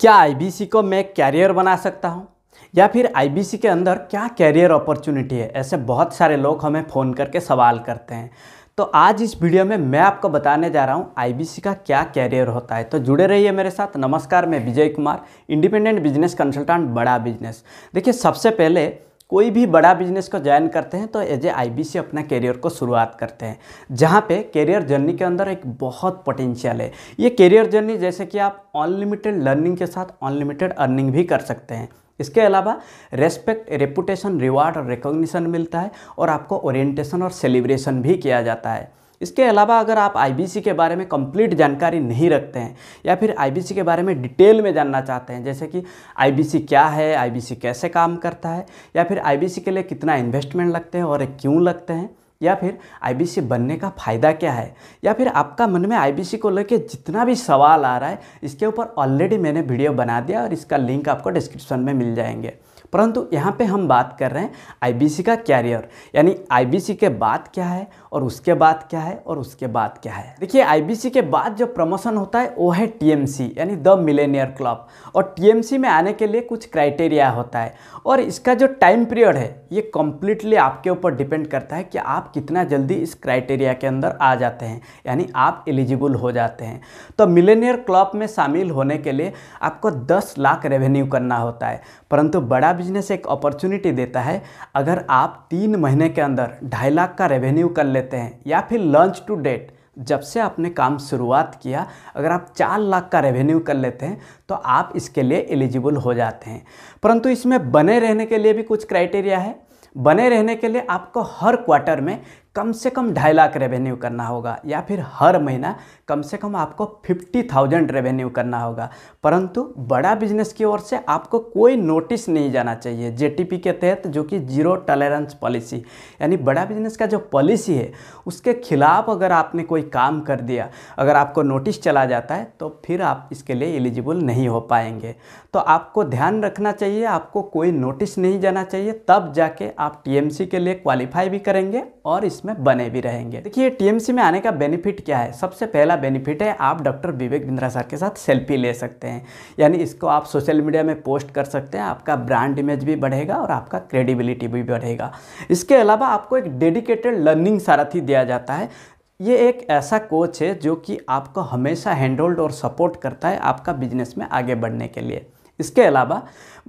क्या आई को मैं कैरियर बना सकता हूँ या फिर आई के अंदर क्या कैरियर अपॉर्चुनिटी है ऐसे बहुत सारे लोग हमें फ़ोन करके सवाल करते हैं तो आज इस वीडियो में मैं आपको बताने जा रहा हूँ आई का क्या कैरियर होता है तो जुड़े रहिए मेरे साथ नमस्कार मैं Vijay Kumar independent business consultant Bada Business देखिए सबसे पहले कोई भी बड़ा बिजनेस को ज्वाइन करते हैं तो एज ए आई अपना कैरियर को शुरुआत करते हैं जहाँ पे कैरियर जर्नी के अंदर एक बहुत पोटेंशियल है ये कैरियर जर्नी जैसे कि आप अनलिमिटेड लर्निंग के साथ अनलिमिटेड अर्निंग भी कर सकते हैं इसके अलावा रेस्पेक्ट रेपुटेशन रिवार्ड और रिकॉग्निशन मिलता है और आपको ओरिएंटेशन और सेलिब्रेशन भी किया जाता है इसके अलावा अगर आप आईबीसी के बारे में कंप्लीट जानकारी नहीं रखते हैं या फिर आईबीसी के बारे में डिटेल में जानना चाहते हैं जैसे कि आईबीसी क्या है आईबीसी कैसे काम करता है या फिर आईबीसी के लिए कितना इन्वेस्टमेंट लगते हैं और क्यों लगते हैं या फिर आईबीसी बनने का फ़ायदा क्या है या फिर आपका मन में आईबीसी को लेकर जितना भी सवाल आ रहा है इसके ऊपर ऑलरेडी मैंने वीडियो बना दिया और इसका लिंक आपको डिस्क्रिप्शन में मिल जाएंगे परंतु यहाँ पे हम बात कर रहे हैं आईबीसी का कैरियर यानी आईबीसी के बाद क्या है और उसके बाद क्या है और उसके बाद क्या है देखिए आईबीसी के बाद जो प्रमोशन होता है वो है टीएमसी यानी द मिलेनियर क्लब और टीएमसी में आने के लिए कुछ क्राइटेरिया होता है और इसका जो टाइम पीरियड है ये कम्प्लीटली आपके ऊपर डिपेंड करता है कि आप कितना जल्दी इस क्राइटेरिया के अंदर आ जाते हैं यानी आप एलिजिबल हो जाते हैं तो मिलेनियर क्लब में शामिल होने के लिए आपको दस लाख रेवेन्यू करना होता है परंतु बड़ा बिजनेस एक अपॉर्चुनिटी देता है अगर आप तीन महीने के अंदर ढाई लाख का रेवेन्यू कर लेते लेते हैं या फिर लंच टू डेट जब से आपने काम शुरुआत किया अगर आप चार लाख का रेवेन्यू कर लेते हैं तो आप इसके लिए एलिजिबल हो जाते हैं परंतु इसमें बने रहने के लिए भी कुछ क्राइटेरिया है बने रहने के लिए आपको हर क्वार्टर में कम से कम ढाई लाख रेवेन्यू करना होगा या फिर हर महीना कम से कम आपको फिफ्टी थाउजेंड रेवेन्यू करना होगा परंतु बड़ा बिजनेस की ओर से आपको कोई नोटिस नहीं जाना चाहिए जेटीपी के तहत जो कि जीरो टॉलरेंस पॉलिसी यानी बड़ा बिजनेस का जो पॉलिसी है उसके खिलाफ अगर आपने कोई काम कर दिया अगर आपको नोटिस चला जाता है तो फिर आप इसके लिए एलिजिबल नहीं हो पाएंगे तो आपको ध्यान रखना चाहिए आपको कोई नोटिस नहीं जाना चाहिए तब जाके आप टी के लिए क्वालिफाई भी करेंगे और इस उसमें बने भी रहेंगे देखिए टीएमसी में आने का बेनिफिट क्या है सबसे पहला बेनिफिट है आप डॉक्टर विवेक बिंद्रा सर के साथ सेल्फी ले सकते हैं यानी इसको आप सोशल मीडिया में पोस्ट कर सकते हैं आपका ब्रांड इमेज भी बढ़ेगा और आपका क्रेडिबिलिटी भी बढ़ेगा इसके अलावा आपको एक डेडिकेटेड लर्निंग सारथी दिया जाता है ये एक ऐसा कोच है जो कि आपको हमेशा हैंडहोल्ड और सपोर्ट करता है आपका बिजनेस में आगे बढ़ने के लिए इसके अलावा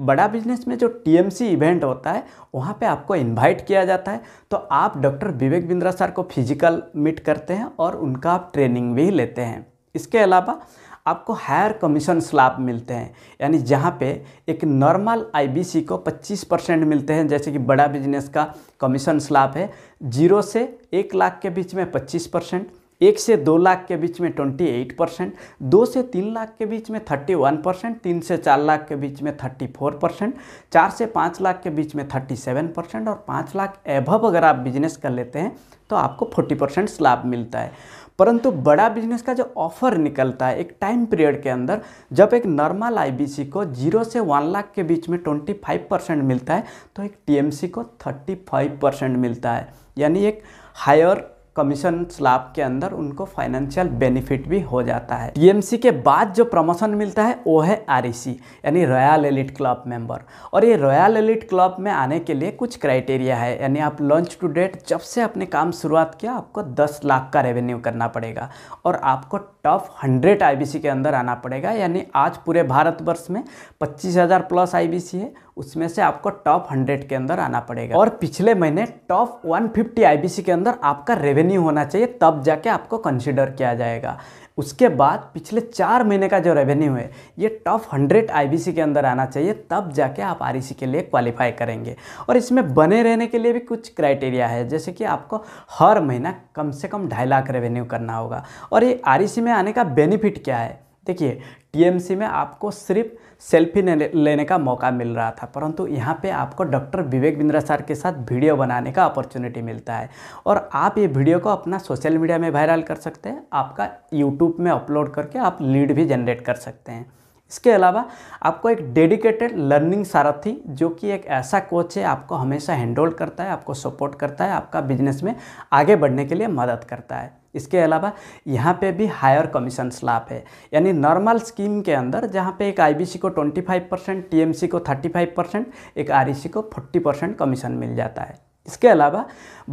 बड़ा बिजनेस में जो टीएमसी इवेंट होता है वहाँ पे आपको इनवाइट किया जाता है तो आप डॉक्टर विवेक बिंद्रा सर को फिजिकल मीट करते हैं और उनका आप ट्रेनिंग भी लेते हैं इसके अलावा आपको हायर कमीशन स्लाब मिलते हैं यानी जहाँ पे एक नॉर्मल आईबीसी को 25 परसेंट मिलते हैं जैसे कि बड़ा बिजनेस का कमीशन स्लाब है जीरो से एक लाख के बीच में 25 परसेंट एक से दो लाख के बीच में ट्वेंटी एट परसेंट दो से तीन लाख के बीच में थर्टी वन परसेंट तीन से चार लाख के बीच में थर्टी फोर परसेंट चार से पाँच लाख के बीच में थर्टी सेवन परसेंट और पाँच लाख एभव अगर आप बिजनेस कर लेते हैं तो आपको फोर्टी परसेंट लाभ मिलता है परंतु बड़ा बिजनेस का जो ऑफर निकलता है एक टाइम पीरियड के अंदर जब एक नॉर्मल आई को जीरो से वन लाख के बीच में फाइव परसेंट मिलता है तो एक टी को फाइव परसेंट मिलता है यानी एक हायर कमीशन स्लाब के अंदर उनको फाइनेंशियल बेनिफिट भी हो जाता है टीएमसी के बाद जो प्रमोशन मिलता है वो है आरईसी e यानी रॉयल एलिट क्लब मेंबर और ये रॉयल एलिट क्लब में आने के लिए कुछ क्राइटेरिया है यानी आप लॉन्च टू डेट जब से आपने काम शुरुआत किया आपको 10 लाख का रेवेन्यू करना पड़ेगा और आपको टॉप हंड्रेड आई के अंदर आना पड़ेगा यानी आज पूरे भारतवर्ष में पच्चीस प्लस आई है उसमें से आपको टॉप हंड्रेड के अंदर आना पड़ेगा और पिछले महीने टॉप वन फिफ्टी के अंदर आपका रेवेन्यू होना चाहिए तब जाके आपको कंसिडर किया जाएगा उसके बाद पिछले चार महीने का जो रेवेन्यू है ये टॉप हंड्रेड आईबीसी के अंदर आना चाहिए तब जाके आप आर e के लिए क्वालिफाई करेंगे और इसमें बने रहने के लिए भी कुछ क्राइटेरिया है जैसे कि आपको हर महीना कम से कम ढाई लाख रेवेन्यू करना होगा और ये आर e में आने का बेनिफिट क्या है देखिए टीएमसी में आपको सिर्फ सेल्फी लेने का मौका मिल रहा था परंतु यहाँ पे आपको डॉक्टर विवेक बिंद्रा सर के साथ वीडियो बनाने का अपॉर्चुनिटी मिलता है और आप ये वीडियो को अपना सोशल मीडिया में वायरल कर सकते हैं आपका यूट्यूब में अपलोड करके आप लीड भी जनरेट कर सकते हैं इसके अलावा आपको एक डेडिकेटेड लर्निंग सारथी जो कि एक ऐसा कोच है आपको हमेशा हैंडोल करता है आपको सपोर्ट करता है आपका बिजनेस में आगे बढ़ने के लिए मदद करता है इसके अलावा यहाँ पे भी हायर कमीशन स्लाप है यानी नॉर्मल स्कीम के अंदर जहाँ पे एक आईबीसी को 25 परसेंट टी को 35 परसेंट एक आर e को 40 परसेंट कमीशन मिल जाता है इसके अलावा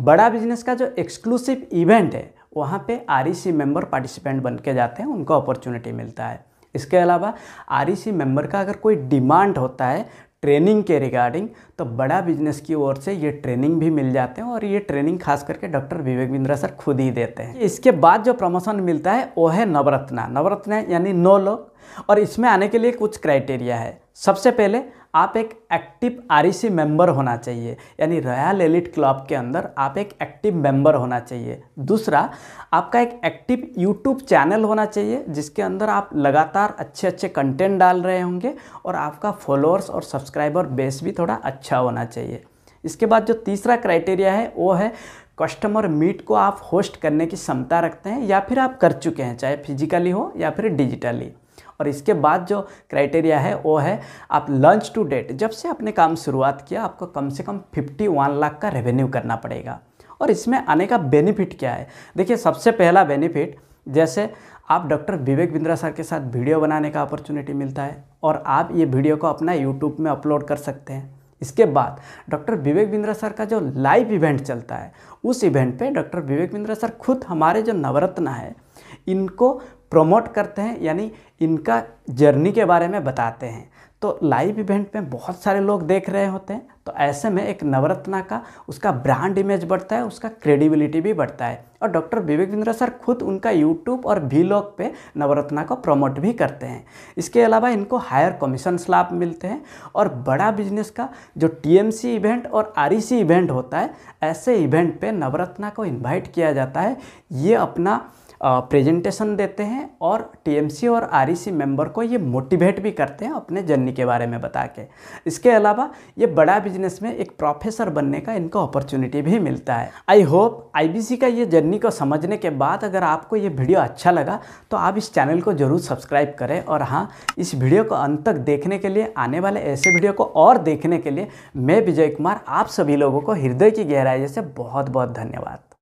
बड़ा बिजनेस का जो एक्सक्लूसिव इवेंट है वहाँ पे आर मेंबर पार्टिसिपेंट बन के जाते हैं उनको अपॉर्चुनिटी मिलता है इसके अलावा आर मेंबर का अगर कोई डिमांड होता है ट्रेनिंग के रिगार्डिंग तो बड़ा बिजनेस की ओर से ये ट्रेनिंग भी मिल जाते हैं और ये ट्रेनिंग खास करके डॉक्टर विवेक बिंद्रा सर खुद ही देते हैं इसके बाद जो प्रमोशन मिलता है वो है नवरत्ना नवरत्ना यानी नौ लोग और इसमें आने के लिए कुछ क्राइटेरिया है सबसे पहले आप एक एक्टिव आरईसी मेंबर होना चाहिए यानी रॉयल एलिट क्लब के अंदर आप एक एक्टिव मेंबर होना चाहिए दूसरा आपका एक एक्टिव यूट्यूब चैनल होना चाहिए जिसके अंदर आप लगातार अच्छे अच्छे कंटेंट डाल रहे होंगे और आपका फॉलोअर्स और सब्सक्राइबर बेस भी थोड़ा अच्छा होना चाहिए इसके बाद जो तीसरा क्राइटेरिया है वो है कस्टमर मीट को आप होस्ट करने की क्षमता रखते हैं या फिर आप कर चुके हैं चाहे फिजिकली हो या फिर डिजिटली और इसके बाद जो क्राइटेरिया है वो है आप लंच टू डेट जब से आपने काम शुरुआत किया आपको कम से कम फिफ्टी वन लाख का रेवेन्यू करना पड़ेगा और इसमें आने का बेनिफिट क्या है देखिए सबसे पहला बेनिफिट जैसे आप डॉक्टर विवेक बिंद्रा सर के साथ वीडियो बनाने का अपॉर्चुनिटी मिलता है और आप ये वीडियो को अपना यूट्यूब में अपलोड कर सकते हैं इसके बाद डॉक्टर विवेक बिंद्रा सर का जो लाइव इवेंट चलता है उस इवेंट पे डॉक्टर विवेक बिंद्रा सर खुद हमारे जो नवरत्न है इनको प्रमोट करते हैं यानी इनका जर्नी के बारे में बताते हैं तो लाइव इवेंट में बहुत सारे लोग देख रहे होते हैं तो ऐसे में एक नवरत्ना का उसका ब्रांड इमेज बढ़ता है उसका क्रेडिबिलिटी भी बढ़ता है और डॉक्टर विवेक बिंद्रा सर खुद उनका यूट्यूब और वी लॉग पर नवरत्ना को प्रमोट भी करते हैं इसके अलावा इनको हायर कमीशन लाभ मिलते हैं और बड़ा बिजनेस का जो टीएमसी इवेंट और आर इवेंट e होता है ऐसे इवेंट पर नवरत्ना को इन्वाइट किया जाता है ये अपना प्रेजेंटेशन देते हैं और टीएमसी और आरईसी मेंबर e को ये मोटिवेट भी करते हैं अपने जर्नी के बारे में बता के इसके अलावा ये बड़ा बिजनेस में एक प्रोफेसर बनने का इनको अपॉर्चुनिटी भी मिलता है आई होप आईबीसी का ये जर्नी को समझने के बाद अगर आपको ये वीडियो अच्छा लगा तो आप इस चैनल को ज़रूर सब्सक्राइब करें और हाँ इस वीडियो को अंत तक देखने के लिए आने वाले ऐसे वीडियो को और देखने के लिए मैं विजय कुमार आप सभी लोगों को हृदय की गहराई से बहुत बहुत धन्यवाद